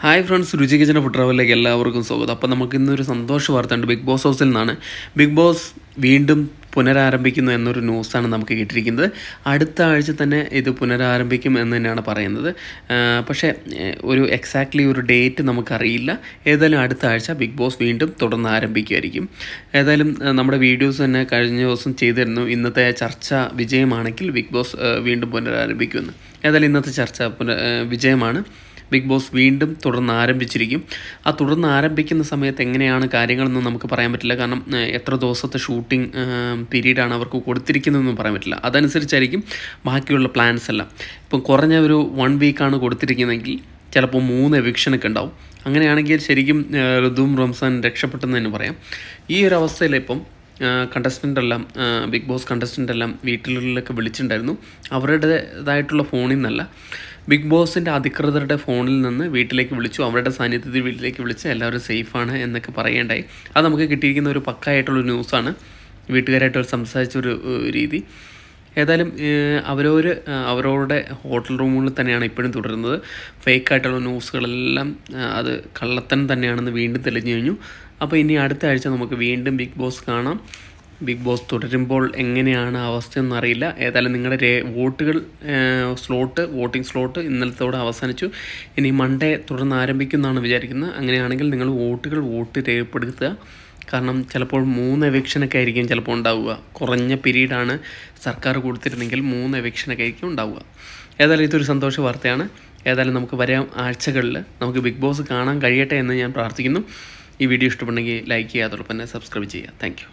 hi friends Ruchi kitchen food ട്രാവലിലേക്ക് എല്ലാവർക്കും സ്വാഗതം അപ്പോൾ നമുക്ക് ഇന്നൊരു സന്തോഷ വാർത്തയുണ്ട് ബിഗ് ബോസ് ഹൗസിൽ നിന്നാണ് ബിഗ് ബോസ് വീണ്ടും പുനരാരംഭിക്കുന്നു എന്നൊരു ന്യൂസാണ് നമുക്ക് കിട്ടിയിരിക്കുന്നത് അടുത്ത ആഴ്ച തന്നെ ഇത് പുനരാരംഭിക്കും എന്ന് തന്നെയാണ് പറയുന്നത് പക്ഷേ ഒരു എക്സാക്ട്ലി ഒരു ഡേറ്റ് നമുക്കറിയില്ല ഏതായാലും അടുത്ത ആഴ്ച ബിഗ് ബോസ് വീണ്ടും തുടർന്ന് ആരംഭിക്കുമായിരിക്കും ഏതായാലും നമ്മുടെ വീഡിയോസ് തന്നെ കഴിഞ്ഞ ദിവസം ചെയ്തിരുന്നു ഇന്നത്തെ ചർച്ച വിജയമാണെങ്കിൽ ബിഗ് ബോസ് വീണ്ടും പുനരാരംഭിക്കുമെന്ന് ഏതായാലും ഇന്നത്തെ ചർച്ച പുന വിജയമാണ് ബിഗ് ബോസ് വീണ്ടും തുടർന്ന് ആരംഭിച്ചിരിക്കും ആ തുടർന്ന് ആരംഭിക്കുന്ന സമയത്ത് എങ്ങനെയാണ് കാര്യങ്ങളെന്ന് നമുക്ക് പറയാൻ പറ്റില്ല കാരണം എത്ര ദിവസത്തെ ഷൂട്ടിംഗ് പീരീഡാണ് അവർക്ക് കൊടുത്തിരിക്കുന്നതെന്നും പറയാൻ പറ്റില്ല അതനുസരിച്ചായിരിക്കും ബാക്കിയുള്ള പ്ലാൻസ് എല്ലാം ഇപ്പം കുറഞ്ഞ ഒരു വൺ വീക്കാണ് കൊടുത്തിരിക്കുന്നതെങ്കിൽ ചിലപ്പോൾ മൂന്ന് എവിക്ഷനൊക്കെ ഉണ്ടാവും അങ്ങനെയാണെങ്കിൽ ശരിക്കും ഋതുവും റംസാൻ രക്ഷപ്പെട്ടെന്ന് തന്നെ പറയാം ഈ ഒരു അവസ്ഥയിൽ ഇപ്പം കണ്ടസ്റ്റൻ്റ് എല്ലാം ബിഗ് ബോസ് കണ്ടസ്റ്റൻ്റ് എല്ലാം വീട്ടിലൊക്കെ വിളിച്ചിട്ടുണ്ടായിരുന്നു അവരുടേതായിട്ടുള്ള ഫോണിൽ നിന്നല്ല ബിഗ് ബോസിൻ്റെ അധികൃതരുടെ ഫോണിൽ നിന്ന് വീട്ടിലേക്ക് വിളിച്ചു അവരുടെ സാന്നിധ്യത്തിൽ വീട്ടിലേക്ക് വിളിച്ച് എല്ലാവരും സേഫാണ് എന്നൊക്കെ പറയേണ്ടായി അത് നമുക്ക് കിട്ടിയിരിക്കുന്ന ഒരു പക്കായിട്ടുള്ള ന്യൂസാണ് വീട്ടുകാരായിട്ട് ഒരു സംസാരിച്ചൊരു രീതി ഏതായാലും അവരവർ അവരവരുടെ ഹോട്ടൽ റൂമുകളിൽ തന്നെയാണ് ഇപ്പോഴും തുടരുന്നത് ഫേക്കായിട്ടുള്ള ന്യൂസുകളെല്ലാം അത് കള്ളത്തൻ തന്നെയാണെന്ന് വീണ്ടും തെളിഞ്ഞു കഴിഞ്ഞു അപ്പോൾ ഇനി അടുത്ത ആഴ്ച നമുക്ക് വീണ്ടും ബിഗ് ബോസ് കാണാം ബിഗ് ബോസ് തുടരുമ്പോൾ എങ്ങനെയാണ് അറിയില്ല ഏതായാലും നിങ്ങളുടെ രേ വോട്ടുകൾ സ്ലോട്ട് വോട്ടിംഗ് സ്ലോട്ട് ഇന്നലത്തോടെ അവസാനിച്ചു ഇനി മൺഡേ തുടർന്ന് ആരംഭിക്കുന്നതാണ് വിചാരിക്കുന്നത് അങ്ങനെയാണെങ്കിൽ നിങ്ങൾ വോട്ടുകൾ വോട്ട് രേഖപ്പെടുത്തുക കാരണം ചിലപ്പോൾ മൂന്ന് എവിക്ഷനൊക്കെ ആയിരിക്കും ചിലപ്പോൾ ഉണ്ടാവുക കുറഞ്ഞ പീരീഡാണ് സർക്കാർ കൊടുത്തിരുന്നെങ്കിൽ മൂന്ന് എവിക്ഷനൊക്കെ ആയിരിക്കും ഉണ്ടാവുക ഏതായാലും ഇതൊരു സന്തോഷ വാർത്തയാണ് ഏതായാലും നമുക്ക് വരാം ആഴ്ചകളിൽ നമുക്ക് ബിഗ് ബോസ് കാണാൻ കഴിയട്ടെ എന്ന് ഞാൻ പ്രാർത്ഥിക്കുന്നു ഈ വീഡിയോ ഇഷ്ടപ്പെടുന്നെങ്കിൽ ലൈക്ക് ചെയ്യുക അതോടൊപ്പം തന്നെ സബ്സ്ക്രൈബ് ചെയ്യുക താങ്ക്